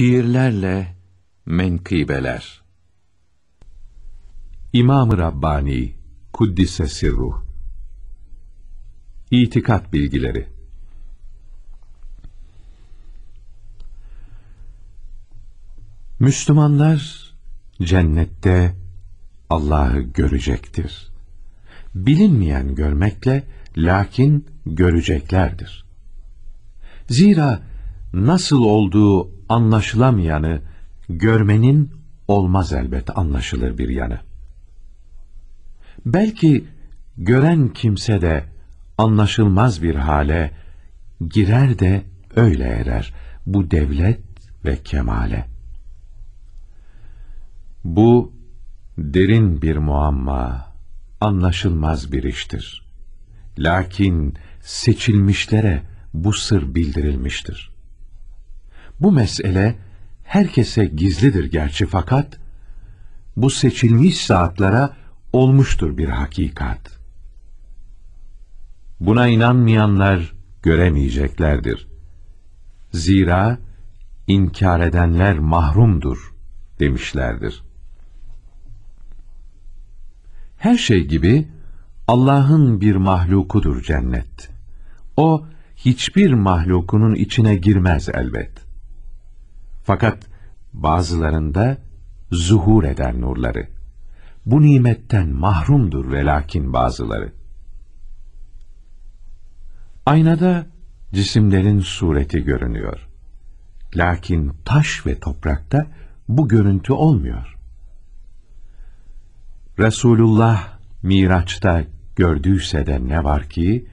Şiirlerle Menkıbeler İmam-ı Rabbani Kuddise Sirruh İtikat Bilgileri Müslümanlar cennette Allah'ı görecektir. Bilinmeyen görmekle lakin göreceklerdir. Zira nasıl olduğu anlaşılamayanı görmenin olmaz elbet anlaşılır bir yanı. Belki gören kimse de anlaşılmaz bir hale girer de öyle erer bu devlet ve kemale. Bu derin bir muamma, anlaşılmaz bir iştir. Lakin seçilmişlere bu sır bildirilmiştir. Bu mesele herkese gizlidir gerçi fakat bu seçilmiş saatlere olmuştur bir hakikat. Buna inanmayanlar göremeyeceklerdir. Zira inkar edenler mahrumdur demişlerdir. Her şey gibi Allah'ın bir mahlukudur cennet. O hiçbir mahlukunun içine girmez elbet.'' Fakat bazılarında zuhur eder nurları. Bu nimetten mahrumdur ve lakin bazıları. Aynada cisimlerin sureti görünüyor. Lakin taş ve toprakta bu görüntü olmuyor. Resulullah Miraç'ta gördüyse de ne var ki,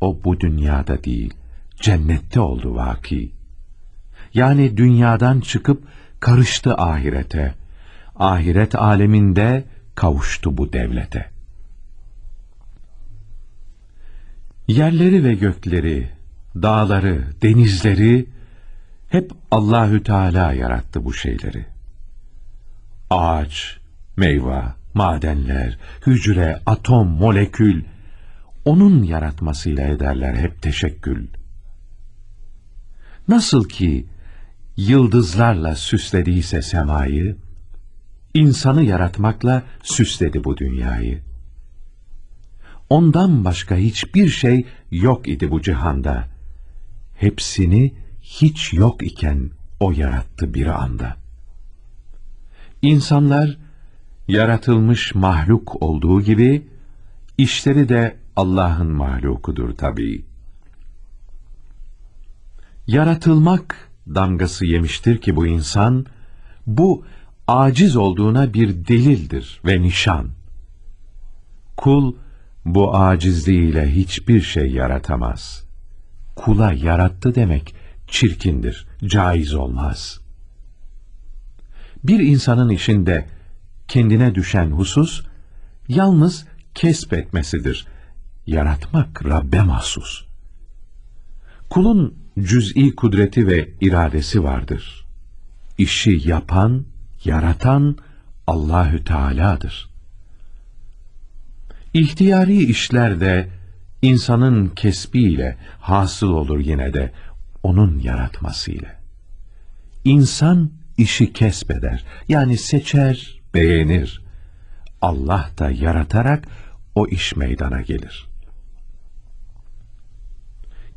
o bu dünyada değil, cennette oldu vaki yani dünyadan çıkıp karıştı ahirete. Ahiret aleminde kavuştu bu devlete. Yerleri ve gökleri, dağları, denizleri hep Allahü Teala yarattı bu şeyleri. Ağaç, meyve, madenler, hücre, atom, molekül onun yaratmasıyla ederler hep teşekkül. Nasıl ki yıldızlarla süslediyse semayı, insanı yaratmakla süsledi bu dünyayı. Ondan başka hiçbir şey yok idi bu cihanda. Hepsini hiç yok iken o yarattı bir anda. İnsanlar yaratılmış mahluk olduğu gibi işleri de Allah'ın mahlukudur tabii. Yaratılmak damgası yemiştir ki bu insan, bu aciz olduğuna bir delildir ve nişan. Kul, bu acizliğiyle hiçbir şey yaratamaz. Kula yarattı demek çirkindir, caiz olmaz. Bir insanın işinde kendine düşen husus, yalnız kesbetmesidir. Yaratmak Rabbe mahsus. Kulun cüz'i kudreti ve iradesi vardır. İşi yapan, yaratan Allahü Teala'dır. İhtiyari işler de insanın kesbiyle hasıl olur yine de onun yaratmasıyla. İnsan işi kesbeder, yani seçer, beğenir. Allah da yaratarak o iş meydana gelir.''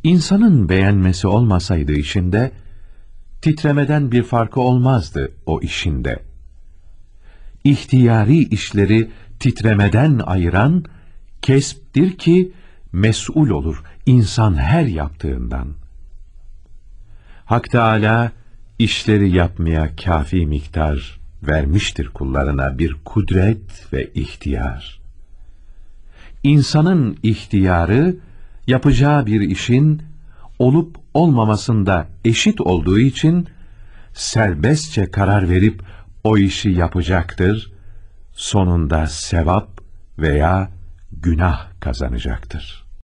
İnsanın beğenmesi olmasaydı işinde, titremeden bir farkı olmazdı o işinde. İhtiyari işleri titremeden ayıran, kesptir ki mesul olur insan her yaptığından. Hak Teâlâ, işleri yapmaya kafi miktar vermiştir kullarına bir kudret ve ihtiyar. İnsanın ihtiyarı, yapacağı bir işin olup olmamasında eşit olduğu için serbestçe karar verip o işi yapacaktır. Sonunda sevap veya günah kazanacaktır.